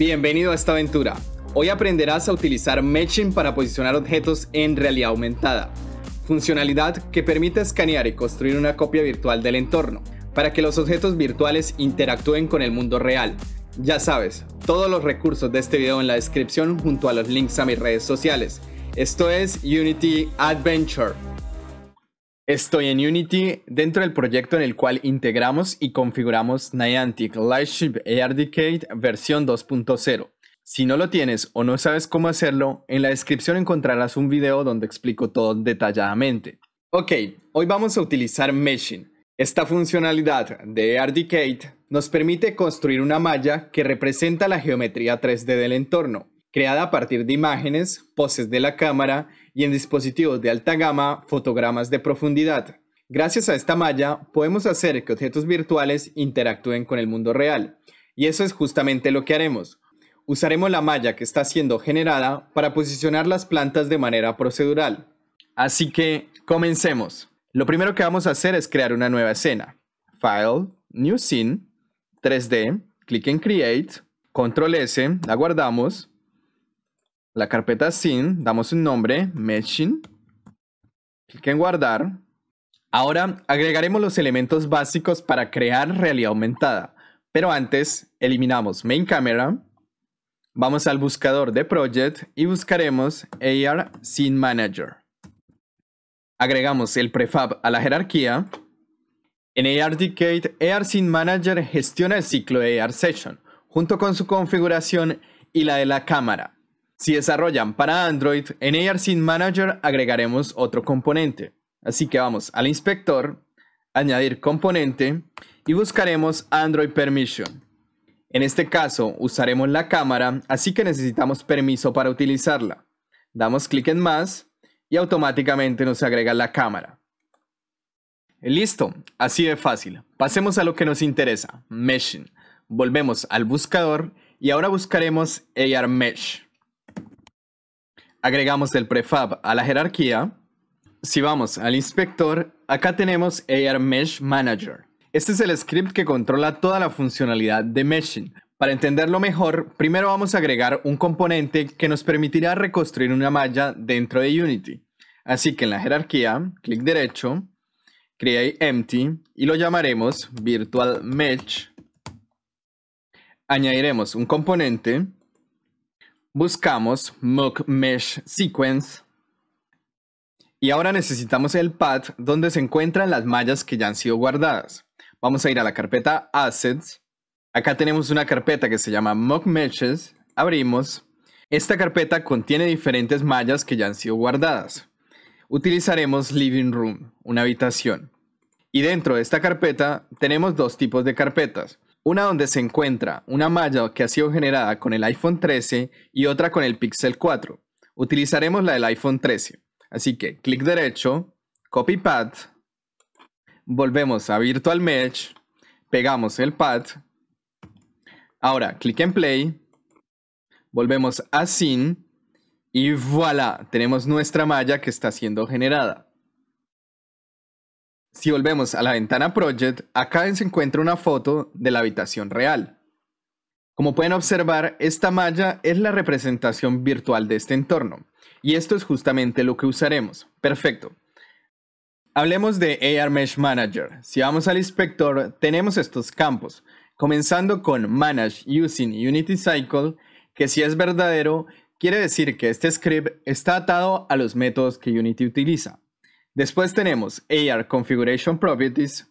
Bienvenido a esta aventura. Hoy aprenderás a utilizar Matching para posicionar objetos en realidad aumentada, funcionalidad que permite escanear y construir una copia virtual del entorno, para que los objetos virtuales interactúen con el mundo real. Ya sabes, todos los recursos de este video en la descripción junto a los links a mis redes sociales. Esto es Unity Adventure. Estoy en Unity dentro del proyecto en el cual integramos y configuramos Niantic Lightship ARDK versión 2.0. Si no lo tienes o no sabes cómo hacerlo, en la descripción encontrarás un video donde explico todo detalladamente. Ok, hoy vamos a utilizar Meshing. Esta funcionalidad de ARDK nos permite construir una malla que representa la geometría 3D del entorno, creada a partir de imágenes, poses de la cámara y en dispositivos de alta gama fotogramas de profundidad. Gracias a esta malla podemos hacer que objetos virtuales interactúen con el mundo real. Y eso es justamente lo que haremos. Usaremos la malla que está siendo generada para posicionar las plantas de manera procedural. Así que, comencemos. Lo primero que vamos a hacer es crear una nueva escena. File, New Scene, 3D, clic en Create, Control S, la guardamos la carpeta sin, damos un nombre, Machine, clic en guardar. Ahora agregaremos los elementos básicos para crear realidad aumentada, pero antes eliminamos Main Camera, vamos al buscador de Project y buscaremos AR Scene Manager. Agregamos el prefab a la jerarquía. En AR Decade, AR Scene Manager gestiona el ciclo de AR Session, junto con su configuración y la de la cámara si desarrollan para Android, en ARC Manager agregaremos otro componente. Así que vamos al inspector, añadir componente y buscaremos Android Permission. En este caso usaremos la cámara, así que necesitamos permiso para utilizarla. Damos clic en más y automáticamente nos agrega la cámara. Listo, así de fácil. Pasemos a lo que nos interesa, Meshing. Volvemos al buscador y ahora buscaremos AR Mesh agregamos el prefab a la jerarquía, si vamos al inspector, acá tenemos AR Mesh Manager. Este es el script que controla toda la funcionalidad de meshing. Para entenderlo mejor, primero vamos a agregar un componente que nos permitirá reconstruir una malla dentro de Unity. Así que en la jerarquía, clic derecho, create empty y lo llamaremos virtual mesh. Añadiremos un componente buscamos mock mesh sequence y ahora necesitamos el path donde se encuentran las mallas que ya han sido guardadas. Vamos a ir a la carpeta assets. Acá tenemos una carpeta que se llama mock meshes. Abrimos. Esta carpeta contiene diferentes mallas que ya han sido guardadas. Utilizaremos living room, una habitación. Y dentro de esta carpeta tenemos dos tipos de carpetas. Una donde se encuentra una malla que ha sido generada con el iPhone 13 y otra con el Pixel 4. Utilizaremos la del iPhone 13. Así que clic derecho, copy Path, volvemos a Virtual Mesh, pegamos el pad. Ahora clic en play, volvemos a Sin y voilà, tenemos nuestra malla que está siendo generada. Si volvemos a la ventana Project, acá se encuentra una foto de la habitación real. Como pueden observar, esta malla es la representación virtual de este entorno, y esto es justamente lo que usaremos. Perfecto. Hablemos de AR Mesh Manager. Si vamos al inspector, tenemos estos campos, comenzando con Manage Using Unity Cycle, que si es verdadero, quiere decir que este script está atado a los métodos que Unity utiliza. Después tenemos AR Configuration Properties,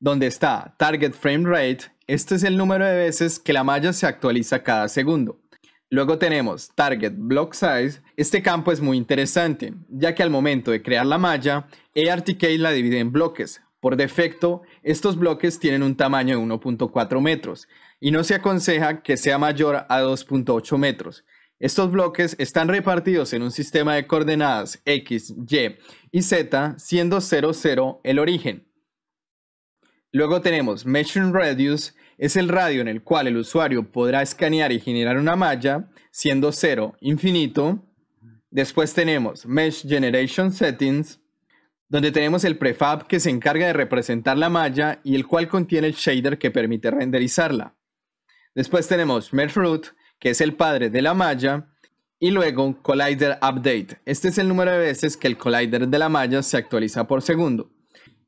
donde está Target Frame Rate. Este es el número de veces que la malla se actualiza cada segundo. Luego tenemos Target Block Size. Este campo es muy interesante, ya que al momento de crear la malla, ARTK la divide en bloques. Por defecto, estos bloques tienen un tamaño de 1.4 metros y no se aconseja que sea mayor a 2.8 metros, estos bloques están repartidos en un sistema de coordenadas x, y y z, siendo 0, 0 el origen. Luego tenemos Mesh Radius, es el radio en el cual el usuario podrá escanear y generar una malla, siendo 0 infinito. Después tenemos Mesh Generation Settings, donde tenemos el prefab que se encarga de representar la malla y el cual contiene el shader que permite renderizarla. Después tenemos Mesh Root, que es el padre de la malla, y luego Collider Update. Este es el número de veces que el Collider de la malla se actualiza por segundo.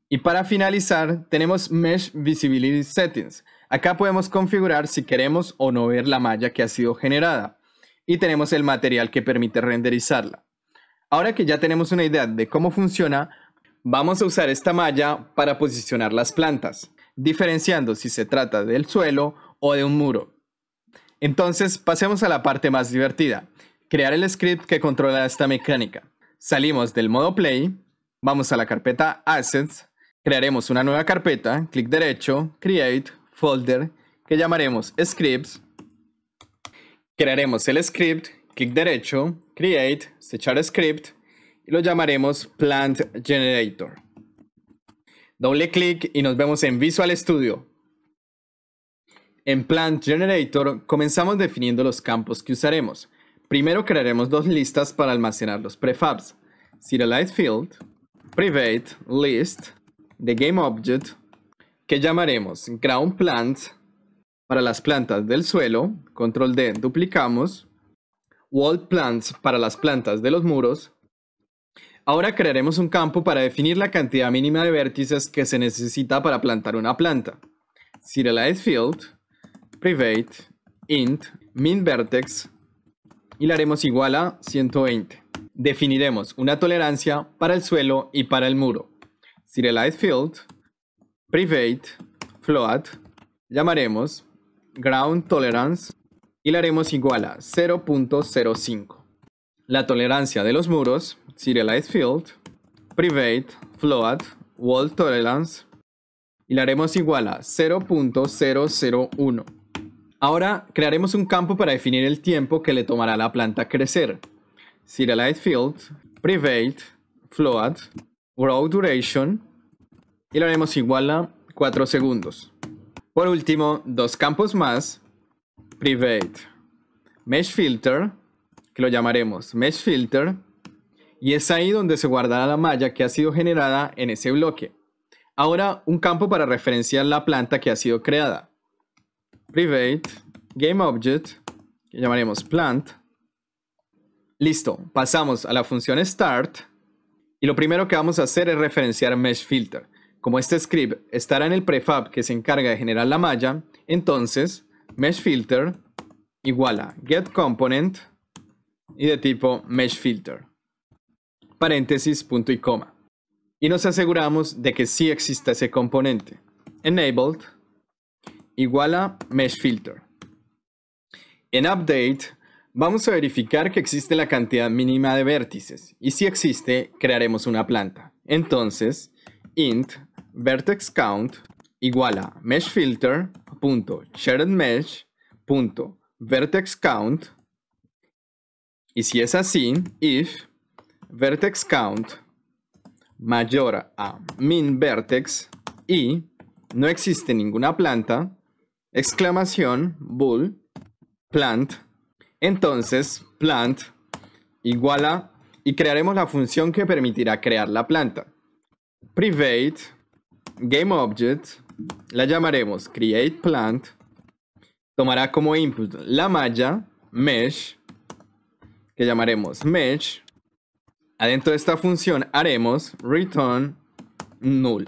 Y para finalizar, tenemos Mesh Visibility Settings. Acá podemos configurar si queremos o no ver la malla que ha sido generada. Y tenemos el material que permite renderizarla. Ahora que ya tenemos una idea de cómo funciona, vamos a usar esta malla para posicionar las plantas, diferenciando si se trata del suelo o de un muro. Entonces, pasemos a la parte más divertida, crear el script que controla esta mecánica. Salimos del modo play, vamos a la carpeta assets, crearemos una nueva carpeta, clic derecho, create, folder, que llamaremos scripts. Crearemos el script, clic derecho, create, Sechar script, y lo llamaremos plant generator. Doble clic y nos vemos en Visual Studio. En Plant Generator comenzamos definiendo los campos que usaremos. Primero crearemos dos listas para almacenar los prefabs. Serialized Field, Private, List, de GameObject, que llamaremos Ground Plants para las plantas del suelo, Control D, duplicamos, Wall Plants para las plantas de los muros. Ahora crearemos un campo para definir la cantidad mínima de vértices que se necesita para plantar una planta. Serialized Field, private int min vertex y la haremos igual a 120. Definiremos una tolerancia para el suelo y para el muro. serialize field private float llamaremos ground tolerance y la haremos igual a 0.05. La tolerancia de los muros, serialize field, private, float, wall tolerance, y la haremos igual a 0.001. Ahora crearemos un campo para definir el tiempo que le tomará a la planta crecer. Serialized Field, Private, Float, Grow Duration y lo haremos igual a 4 segundos. Por último, dos campos más, Private, Mesh Filter, que lo llamaremos Mesh Filter, y es ahí donde se guardará la malla que ha sido generada en ese bloque. Ahora un campo para referenciar la planta que ha sido creada private GameObject, que llamaremos plant. Listo, pasamos a la función start y lo primero que vamos a hacer es referenciar mesh filter. Como este script estará en el prefab que se encarga de generar la malla, entonces meshFilter iguala igual a y de tipo meshFilter Paréntesis, punto y coma. Y nos aseguramos de que sí exista ese componente. Enabled igual a filter En update vamos a verificar que existe la cantidad mínima de vértices y si existe crearemos una planta. Entonces int vertex count igual a count y si es así, if vertex count mayor a min vertex y no existe ninguna planta, exclamación bool plant. Entonces, plant igual a y crearemos la función que permitirá crear la planta. Private GameObject la llamaremos createPlant. Tomará como input la malla mesh que llamaremos mesh. Adentro de esta función haremos return null.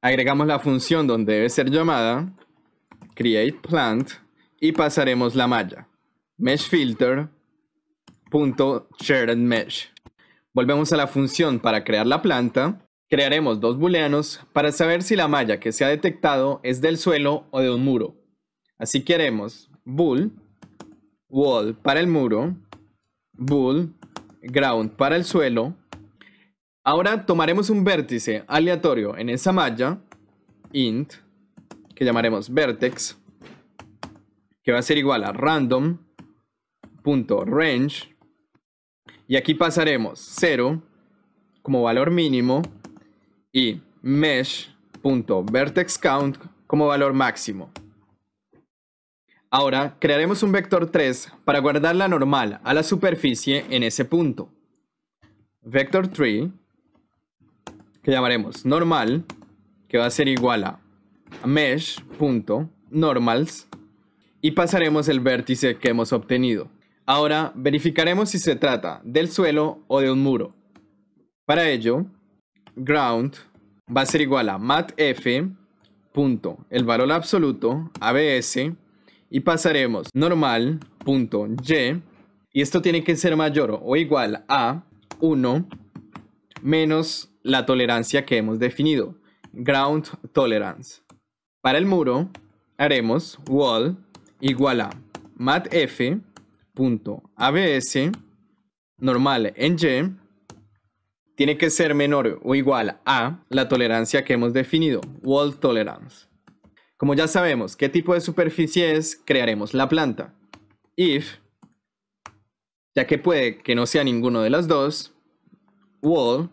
Agregamos la función donde debe ser llamada create plant y pasaremos la malla mesh Volvemos a la función para crear la planta. Crearemos dos booleanos para saber si la malla que se ha detectado es del suelo o de un muro. Así que haremos bool wall para el muro, bool ground para el suelo. Ahora tomaremos un vértice aleatorio en esa malla int que llamaremos vertex, que va a ser igual a random.range. Y aquí pasaremos 0 como valor mínimo y mesh.vertexCount como valor máximo. Ahora crearemos un vector 3 para guardar la normal a la superficie en ese punto. Vector 3 que llamaremos normal, que va a ser igual a mesh.normals y pasaremos el vértice que hemos obtenido. Ahora verificaremos si se trata del suelo o de un muro. Para ello, ground va a ser igual a matf. el valor absoluto, abs, y pasaremos normal.y, y esto tiene que ser mayor o igual a 1 menos la tolerancia que hemos definido, ground tolerance. Para el muro haremos wall igual a matf.abs normal en y tiene que ser menor o igual a la tolerancia que hemos definido, wall tolerance. Como ya sabemos qué tipo de superficie es, crearemos la planta. If, ya que puede que no sea ninguno de las dos, wall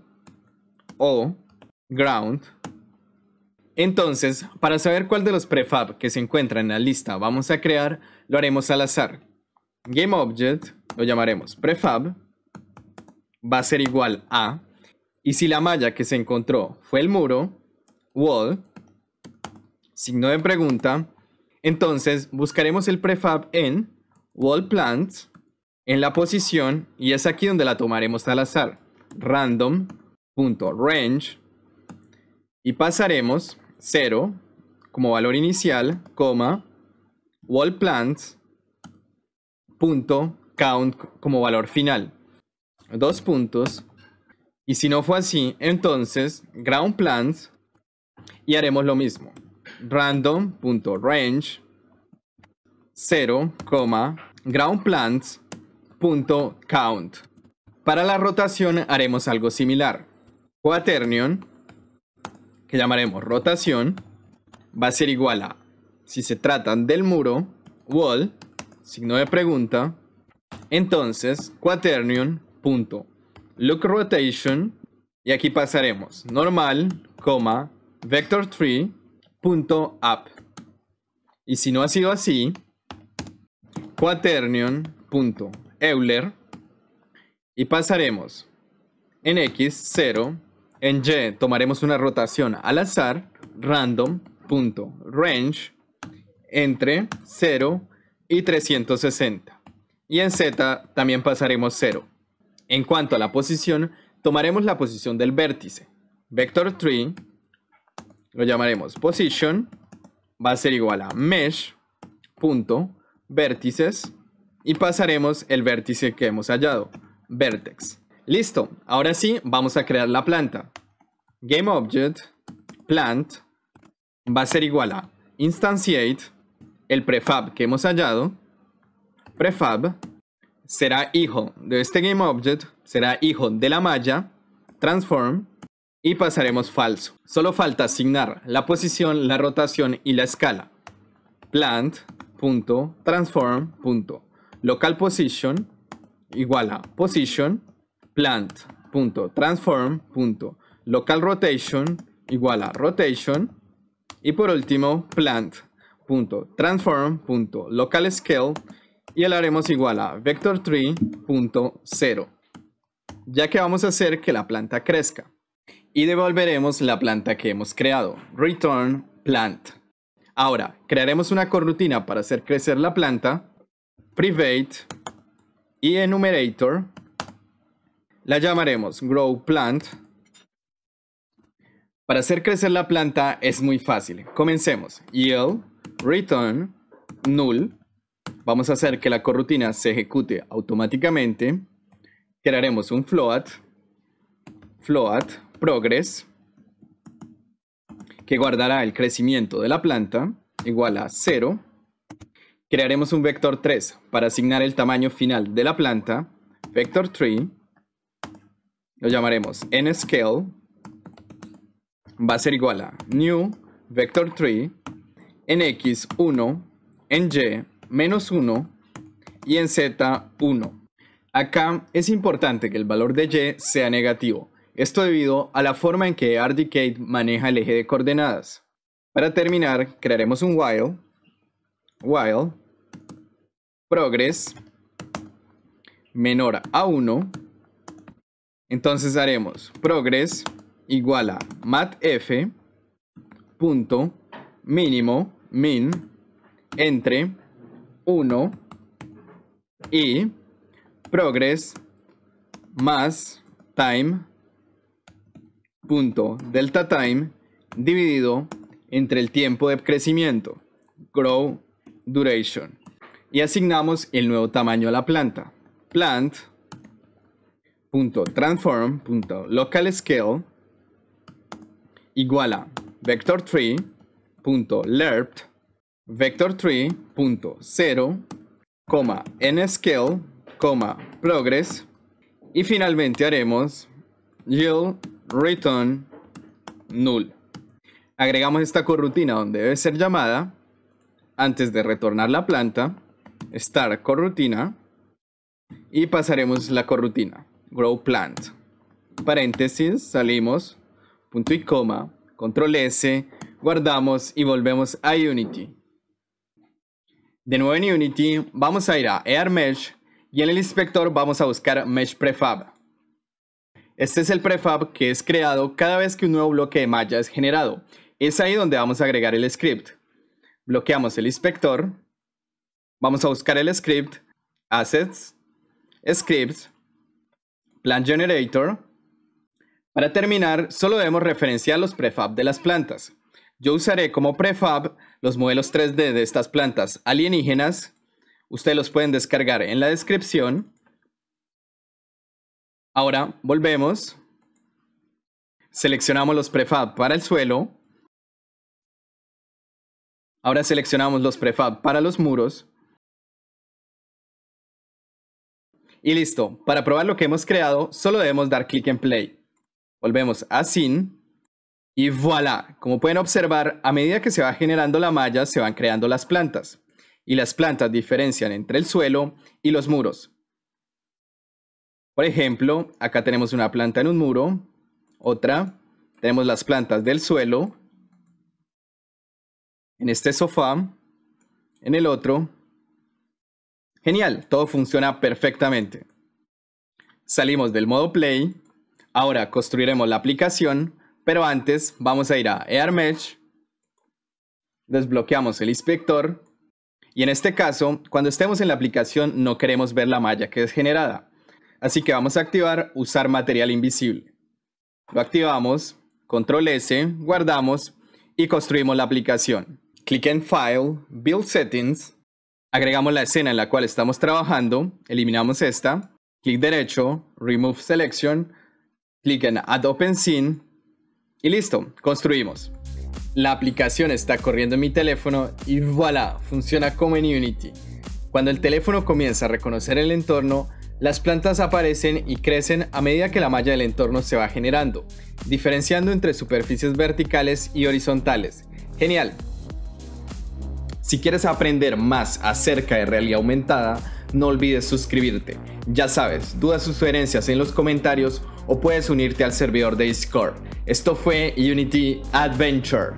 o ground entonces, para saber cuál de los prefab que se encuentra en la lista vamos a crear, lo haremos al azar. GameObject, lo llamaremos prefab, va a ser igual a, y si la malla que se encontró fue el muro, wall, signo de pregunta, entonces buscaremos el prefab en wallPlant, en la posición, y es aquí donde la tomaremos al azar, random.range, y pasaremos 0 como valor inicial, coma, wall como valor final. Dos puntos. Y si no fue así, entonces ground y haremos lo mismo. Random.range 0, ground Para la rotación haremos algo similar. Quaternion que llamaremos rotación, va a ser igual a, si se tratan del muro, wall, signo de pregunta, entonces quaternion rotation y aquí pasaremos normal, coma, vector 3 Y si no ha sido así, quaternion Euler y pasaremos en x 0 en Y tomaremos una rotación al azar, random.range, entre 0 y 360. Y en Z también pasaremos 0. En cuanto a la posición, tomaremos la posición del vértice. Vector 3 lo llamaremos position, va a ser igual a mesh, y pasaremos el vértice que hemos hallado, vertex. Listo, ahora sí, vamos a crear la planta. GameObject, plant, va a ser igual a instantiate, el prefab que hemos hallado, prefab, será hijo de este GameObject, será hijo de la malla, transform, y pasaremos falso. Solo falta asignar la posición, la rotación y la escala. Plant.transform.localPosition igual a position plant.transform.localrotation igual a rotation. Y por último, plant.transform.localscale y el haremos igual a vector3.0, ya que vamos a hacer que la planta crezca. Y devolveremos la planta que hemos creado, return plant. Ahora, crearemos una corrutina para hacer crecer la planta, private y enumerator la llamaremos Grow Plant. Para hacer crecer la planta es muy fácil. Comencemos. Yield, return, null. Vamos a hacer que la corrutina se ejecute automáticamente. Crearemos un float, float, progress, que guardará el crecimiento de la planta, igual a cero. Crearemos un vector 3 para asignar el tamaño final de la planta, vector 3, lo llamaremos nscale va a ser igual a new vector 3 en x 1 en y menos 1 y en z 1 acá es importante que el valor de y sea negativo esto debido a la forma en que rdk maneja el eje de coordenadas para terminar crearemos un while while progress menor a 1 entonces haremos progress igual a matf punto mínimo min entre 1 y progress más time punto delta time dividido entre el tiempo de crecimiento grow duration y asignamos el nuevo tamaño a la planta plant .transform.localscale transform punto igual a vector tree punto vector nscale coma progress y finalmente haremos yield return null agregamos esta corrutina donde debe ser llamada antes de retornar la planta, start corrutina y pasaremos la corrutina grow plant. Paréntesis, salimos, punto y coma, control S, guardamos y volvemos a Unity. De nuevo en Unity vamos a ir a Air Mesh y en el inspector vamos a buscar Mesh Prefab. Este es el prefab que es creado cada vez que un nuevo bloque de malla es generado. Es ahí donde vamos a agregar el script. Bloqueamos el inspector. Vamos a buscar el script, assets, scripts, Plant Generator. Para terminar, solo debemos referenciar los prefab de las plantas. Yo usaré como prefab los modelos 3D de estas plantas alienígenas. Ustedes los pueden descargar en la descripción. Ahora volvemos. Seleccionamos los prefab para el suelo. Ahora seleccionamos los prefab para los muros. Y listo, para probar lo que hemos creado, solo debemos dar clic en play. Volvemos a Sin. Y voilà, como pueden observar, a medida que se va generando la malla, se van creando las plantas. Y las plantas diferencian entre el suelo y los muros. Por ejemplo, acá tenemos una planta en un muro, otra, tenemos las plantas del suelo, en este sofá, en el otro, Genial, todo funciona perfectamente. Salimos del modo play, ahora construiremos la aplicación, pero antes vamos a ir a mesh. desbloqueamos el inspector, y en este caso, cuando estemos en la aplicación no queremos ver la malla que es generada, así que vamos a activar usar material invisible. Lo activamos, control S, guardamos y construimos la aplicación. Clic en File, Build Settings, Agregamos la escena en la cual estamos trabajando, eliminamos esta, clic derecho, Remove Selection, clic en Add Open Scene y listo, construimos. La aplicación está corriendo en mi teléfono y voilà, funciona como en Unity. Cuando el teléfono comienza a reconocer el entorno, las plantas aparecen y crecen a medida que la malla del entorno se va generando, diferenciando entre superficies verticales y horizontales. Genial, si quieres aprender más acerca de realidad aumentada, no olvides suscribirte. Ya sabes, dudas sus sugerencias en los comentarios o puedes unirte al servidor de Discord. Esto fue Unity Adventure.